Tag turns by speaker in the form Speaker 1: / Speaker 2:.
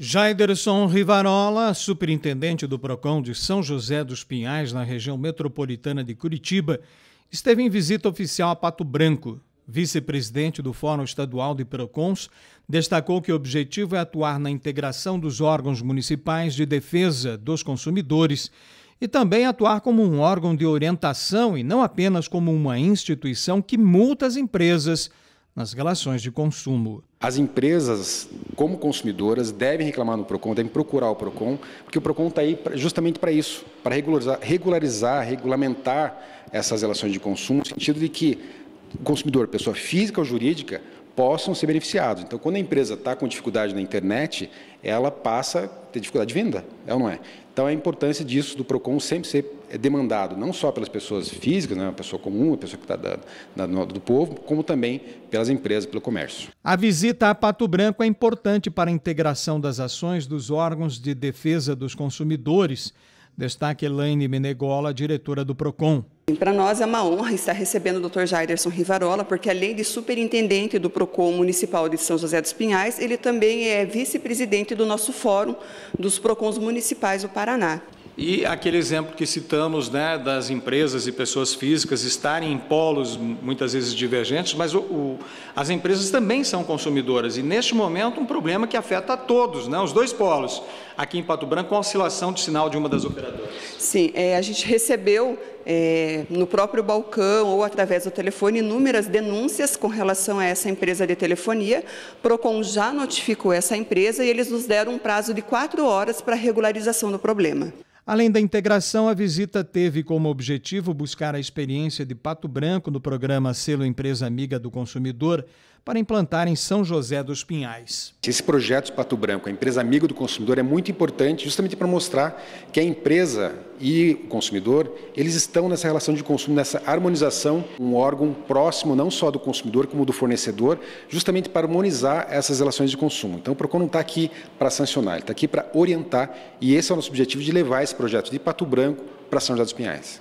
Speaker 1: Jaiderson Rivarola, superintendente do PROCON de São José dos Pinhais, na região metropolitana de Curitiba, esteve em visita oficial a Pato Branco. Vice-presidente do Fórum Estadual de PROCONs, destacou que o objetivo é atuar na integração dos órgãos municipais de defesa dos consumidores e também atuar como um órgão de orientação e não apenas como uma instituição que multa as empresas nas relações de consumo.
Speaker 2: As empresas, como consumidoras, devem reclamar no PROCON, devem procurar o PROCON, porque o PROCON está aí justamente para isso, para regularizar, regularizar, regulamentar essas relações de consumo, no sentido de que o consumidor, pessoa física ou jurídica, possam ser beneficiados. Então, quando a empresa está com dificuldade na internet, ela passa a ter dificuldade de venda, é ou não é? Então, a importância disso do PROCON sempre ser é demandado, não só pelas pessoas físicas, né, a pessoa comum, a pessoa que está da, da, do povo, como também pelas empresas, pelo comércio.
Speaker 1: A visita a Pato Branco é importante para a integração das ações dos órgãos de defesa dos consumidores Destaque Elaine Menegola, diretora do PROCON.
Speaker 3: Para nós é uma honra estar recebendo o Dr. Jairson Rivarola, porque além de superintendente do PROCON Municipal de São José dos Pinhais, ele também é vice-presidente do nosso Fórum dos PROCONs Municipais do Paraná.
Speaker 1: E aquele exemplo que citamos né, das empresas e pessoas físicas estarem em polos muitas vezes divergentes, mas o, o, as empresas também são consumidoras. E neste momento, um problema que afeta a todos, né, os dois polos, aqui em Pato Branco, com a oscilação de sinal de uma das operadoras.
Speaker 3: Sim, é, a gente recebeu é, no próprio balcão ou através do telefone inúmeras denúncias com relação a essa empresa de telefonia. Procon já notificou essa empresa e eles nos deram um prazo de quatro horas para regularização do problema.
Speaker 1: Além da integração, a visita teve como objetivo buscar a experiência de Pato Branco no programa Selo Empresa Amiga do Consumidor para implantar em São José dos Pinhais.
Speaker 2: Esse projeto Pato Branco, a empresa amiga do consumidor, é muito importante justamente para mostrar que a empresa e o consumidor, eles estão nessa relação de consumo, nessa harmonização, um órgão próximo não só do consumidor, como do fornecedor, justamente para harmonizar essas relações de consumo. Então, o PROCON não está aqui para sancionar, ele está aqui para orientar, e esse é o nosso objetivo de levar esse projeto de Pato Branco para São José dos Pinhais.